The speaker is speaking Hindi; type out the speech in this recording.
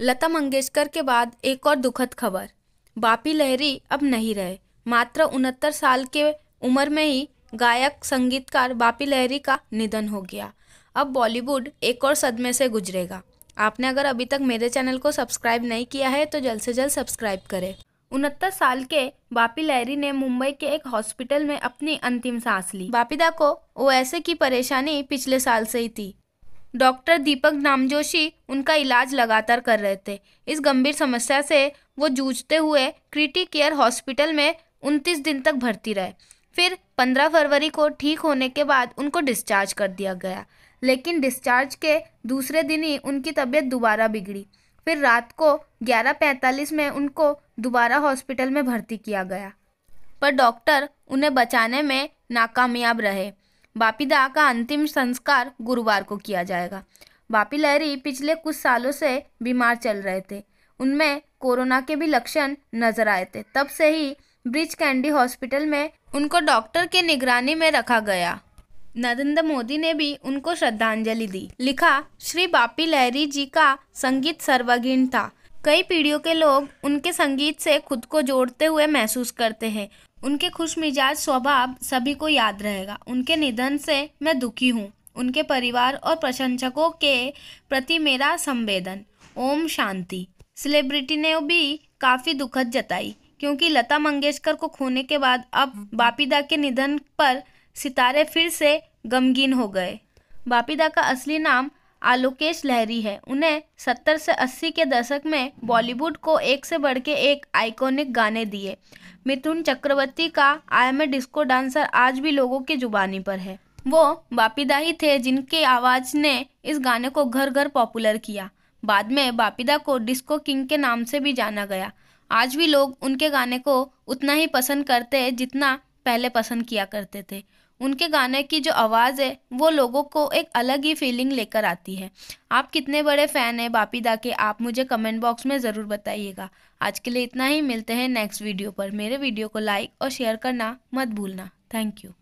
लता मंगेशकर के बाद एक और दुखद खबर बापी लहरी अब नहीं रहे मात्र उनहत्तर साल के उम्र में ही गायक संगीतकार बापी लहरी का निधन हो गया अब बॉलीवुड एक और सदमे से गुजरेगा आपने अगर अभी तक मेरे चैनल को सब्सक्राइब नहीं किया है तो जल्द से जल्द सब्सक्राइब करें उनहत्तर साल के बापी लहरी ने मुंबई के एक हॉस्पिटल में अपनी अंतिम सांस ली बापीदा को ओएसए की परेशानी पिछले साल से ही थी डॉक्टर दीपक नामजोशी उनका इलाज लगातार कर रहे थे इस गंभीर समस्या से वो जूझते हुए क्रिटी केयर हॉस्पिटल में उनतीस दिन तक भर्ती रहे फिर 15 फरवरी को ठीक होने के बाद उनको डिस्चार्ज कर दिया गया लेकिन डिस्चार्ज के दूसरे दिन ही उनकी तबीयत दोबारा बिगड़ी फिर रात को 11:45 में उनको दोबारा हॉस्पिटल में भर्ती किया गया पर डॉक्टर उन्हें बचाने में नाकामयाब रहे बापीदा का अंतिम संस्कार गुरुवार को किया जाएगा बापी लहरी पिछले कुछ सालों से बीमार चल रहे थे उनमें कोरोना के भी लक्षण नजर आए थे तब से ही ब्रिज कैंडी हॉस्पिटल में उनको डॉक्टर के निगरानी में रखा गया नरेंद्र मोदी ने भी उनको श्रद्धांजलि दी लिखा श्री बापी लहरी जी का संगीत सर्वगीण था कई पीढ़ियों के लोग उनके संगीत से खुद को जोड़ते हुए महसूस करते हैं उनके खुश मिजाज स्वभाव सभी को याद रहेगा उनके निधन से मैं दुखी हूँ उनके परिवार और प्रशंसकों के प्रति मेरा संवेदन ओम शांति सेलिब्रिटी ने भी काफ़ी दुखद जताई क्योंकि लता मंगेशकर को खोने के बाद अब बापीदा के निधन पर सितारे फिर से गमगीन हो गए बापीदा का असली नाम आलोकेश लहरी है उन्हें सत्तर से अस्सी के दशक में बॉलीवुड को एक से बढ़ के एक आइकॉनिक गाने दिए मिथुन चक्रवर्ती का I am a disco dancer आज भी लोगों की जुबानी पर है वो ही थे जिनकी आवाज़ ने इस गाने को घर घर पॉपुलर किया बाद में बापीदा को डिस्को किंग के नाम से भी जाना गया आज भी लोग उनके गाने को उतना ही पसंद करते हैं जितना पहले पसंद किया करते थे उनके गाने की जो आवाज़ है वो लोगों को एक अलग ही फीलिंग लेकर आती है आप कितने बड़े फ़ैन हैं बापी दा के आप मुझे कमेंट बॉक्स में ज़रूर बताइएगा आज के लिए इतना ही मिलते हैं नेक्स्ट वीडियो पर मेरे वीडियो को लाइक और शेयर करना मत भूलना थैंक यू